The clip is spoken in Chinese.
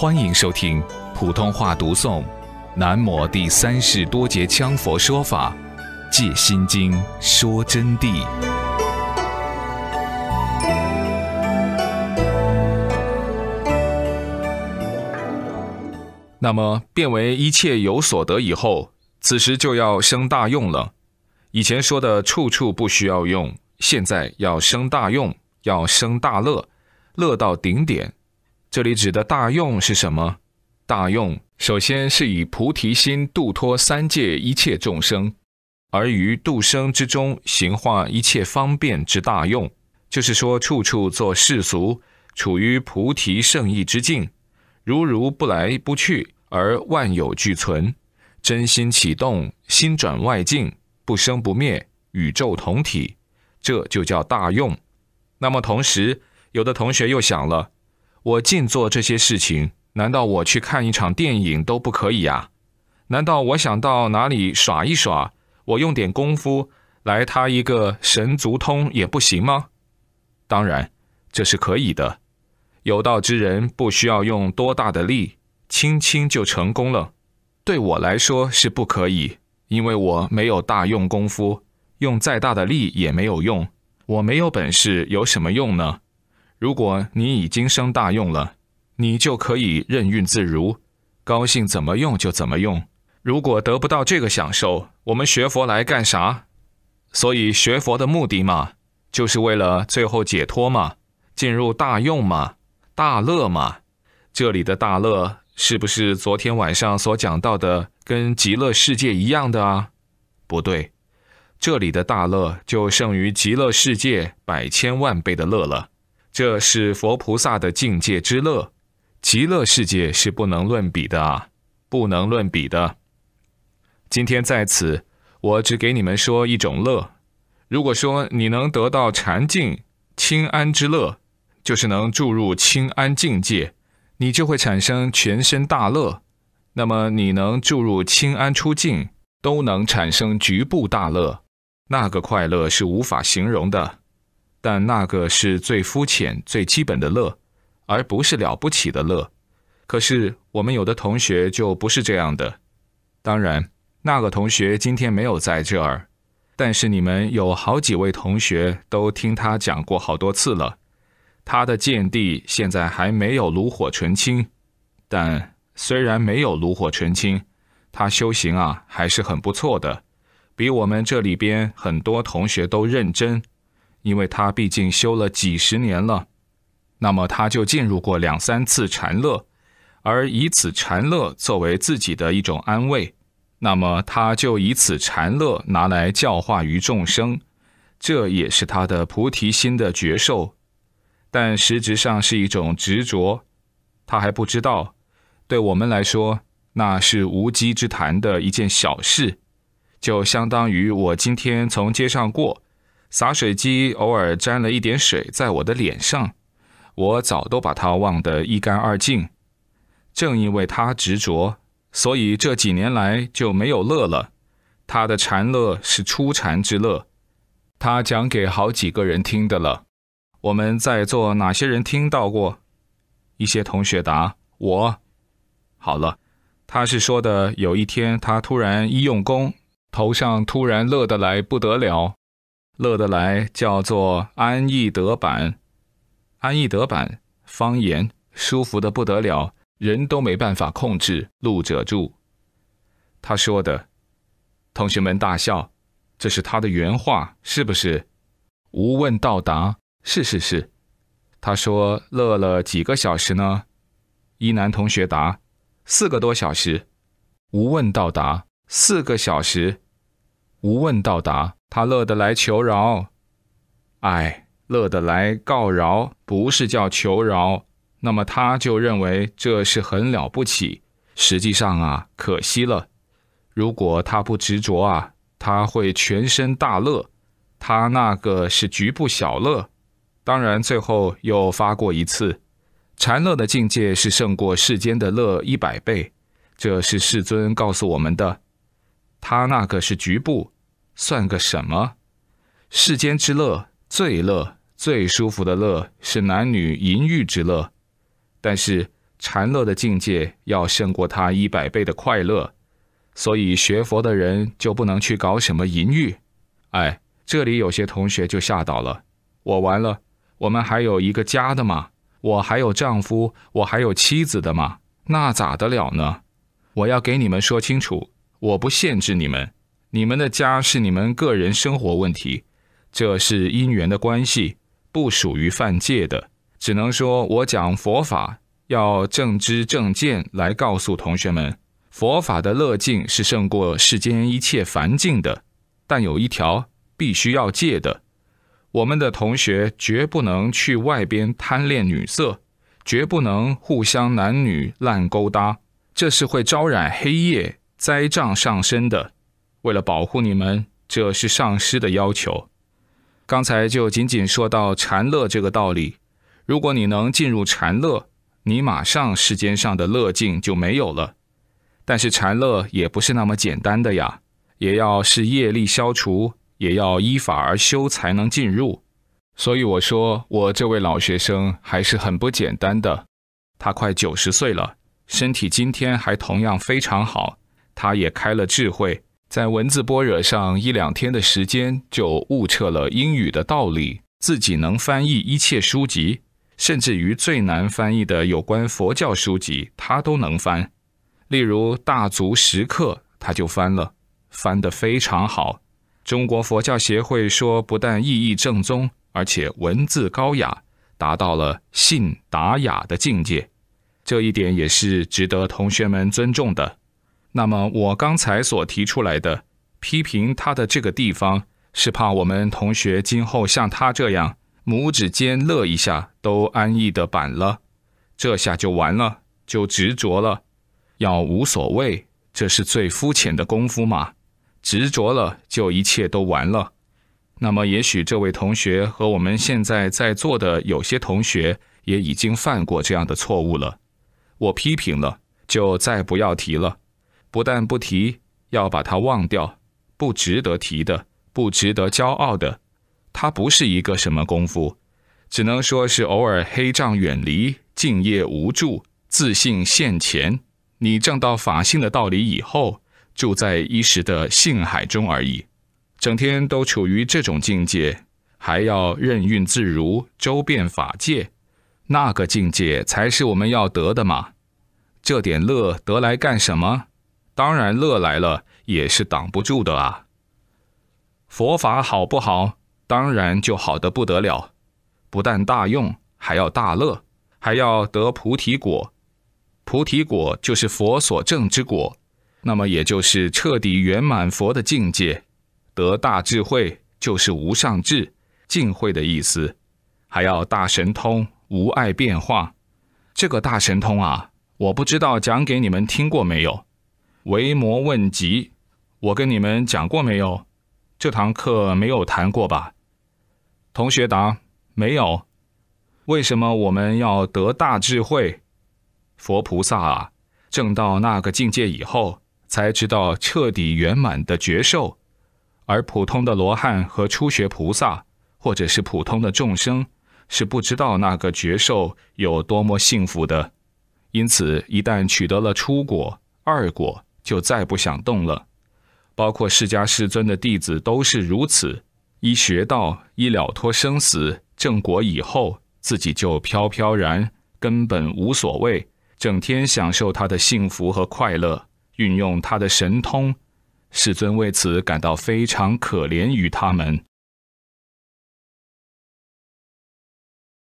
欢迎收听普通话读诵《南摩第三世多杰羌佛说法·戒心经说真谛》。那么，变为一切有所得以后，此时就要生大用了。以前说的处处不需要用，现在要生大用，要生大乐，乐到顶点。这里指的大用是什么？大用首先是以菩提心度脱三界一切众生，而于度生之中行化一切方便之大用，就是说处处做世俗，处于菩提圣意之境，如如不来不去，而万有俱存，真心启动，心转外境，不生不灭，宇宙同体，这就叫大用。那么同时，有的同学又想了。我尽做这些事情，难道我去看一场电影都不可以呀？难道我想到哪里耍一耍，我用点功夫来他一个神足通也不行吗？当然，这是可以的。有道之人不需要用多大的力，轻轻就成功了。对我来说是不可以，因为我没有大用功夫，用再大的力也没有用。我没有本事，有什么用呢？如果你已经生大用了，你就可以任运自如，高兴怎么用就怎么用。如果得不到这个享受，我们学佛来干啥？所以学佛的目的嘛，就是为了最后解脱嘛，进入大用嘛，大乐嘛。这里的大乐是不是昨天晚上所讲到的跟极乐世界一样的啊？不对，这里的大乐就胜于极乐世界百千万倍的乐了。这是佛菩萨的境界之乐，极乐世界是不能论比的啊，不能论比的。今天在此，我只给你们说一种乐。如果说你能得到禅静清安之乐，就是能注入清安境界，你就会产生全身大乐。那么你能注入清安出境，都能产生局部大乐，那个快乐是无法形容的。但那个是最肤浅、最基本的乐，而不是了不起的乐。可是我们有的同学就不是这样的。当然，那个同学今天没有在这儿，但是你们有好几位同学都听他讲过好多次了。他的见地现在还没有炉火纯青，但虽然没有炉火纯青，他修行啊还是很不错的，比我们这里边很多同学都认真。因为他毕竟修了几十年了，那么他就进入过两三次禅乐，而以此禅乐作为自己的一种安慰，那么他就以此禅乐拿来教化于众生，这也是他的菩提心的觉受，但实质上是一种执着，他还不知道。对我们来说，那是无稽之谈的一件小事，就相当于我今天从街上过。洒水机偶尔沾了一点水在我的脸上，我早都把它忘得一干二净。正因为他执着，所以这几年来就没有乐了。他的禅乐是初禅之乐，他讲给好几个人听的了。我们在座哪些人听到过？一些同学答：“我。”好了，他是说的，有一天他突然一用功，头上突然乐得来不得了。乐得来叫做安逸德版，安逸德版方言舒服的不得了，人都没办法控制。路者住。他说的，同学们大笑，这是他的原话，是不是？无问到达，是是是。他说乐了几个小时呢？一男同学答，四个多小时。无问到达，四个小时。无问到达。他乐得来求饶，哎，乐得来告饶，不是叫求饶，那么他就认为这是很了不起。实际上啊，可惜了。如果他不执着啊，他会全身大乐，他那个是局部小乐。当然，最后又发过一次，禅乐的境界是胜过世间的乐一百倍，这是世尊告诉我们的。他那个是局部。算个什么？世间之乐，最乐、最舒服的乐是男女淫欲之乐，但是禅乐的境界要胜过它一百倍的快乐，所以学佛的人就不能去搞什么淫欲。哎，这里有些同学就吓到了，我完了，我们还有一个家的嘛，我还有丈夫，我还有妻子的嘛，那咋得了呢？我要给你们说清楚，我不限制你们。你们的家是你们个人生活问题，这是因缘的关系，不属于犯戒的。只能说我讲佛法，要正知正见来告诉同学们，佛法的乐境是胜过世间一切烦境的。但有一条必须要戒的，我们的同学绝不能去外边贪恋女色，绝不能互相男女烂勾搭，这是会招染黑夜灾障上身的。为了保护你们，这是上师的要求。刚才就仅仅说到禅乐这个道理。如果你能进入禅乐，你马上世间上的乐境就没有了。但是禅乐也不是那么简单的呀，也要是业力消除，也要依法而修才能进入。所以我说，我这位老学生还是很不简单的。他快九十岁了，身体今天还同样非常好，他也开了智慧。在文字般若上一两天的时间，就悟彻了英语的道理，自己能翻译一切书籍，甚至于最难翻译的有关佛教书籍，他都能翻。例如《大足石刻》，他就翻了，翻得非常好。中国佛教协会说，不但意义正宗，而且文字高雅，达到了信达雅的境界，这一点也是值得同学们尊重的。那么我刚才所提出来的批评他的这个地方，是怕我们同学今后像他这样，拇指尖乐一下都安逸的板了，这下就完了，就执着了，要无所谓，这是最肤浅的功夫嘛。执着了就一切都完了。那么也许这位同学和我们现在在座的有些同学也已经犯过这样的错误了，我批评了，就再不要提了。不但不提，要把它忘掉，不值得提的，不值得骄傲的，它不是一个什么功夫，只能说是偶尔黑障远离，敬业无助，自信现前。你证到法性的道理以后，住在一时的性海中而已，整天都处于这种境界，还要任运自如，周遍法界，那个境界才是我们要得的嘛。这点乐得来干什么？当然，乐来了也是挡不住的啊。佛法好不好？当然就好的不得了，不但大用，还要大乐，还要得菩提果。菩提果就是佛所证之果，那么也就是彻底圆满佛的境界。得大智慧就是无上智，尽慧的意思，还要大神通，无碍变化。这个大神通啊，我不知道讲给你们听过没有。维摩问疾，我跟你们讲过没有？这堂课没有谈过吧？同学答：没有。为什么我们要得大智慧？佛菩萨啊，证到那个境界以后，才知道彻底圆满的觉受；而普通的罗汉和初学菩萨，或者是普通的众生，是不知道那个觉受有多么幸福的。因此，一旦取得了初果、二果。就再不想动了，包括释迦世尊的弟子都是如此。一学道，一了脱生死，正果以后，自己就飘飘然，根本无所谓，整天享受他的幸福和快乐，运用他的神通。世尊为此感到非常可怜于他们。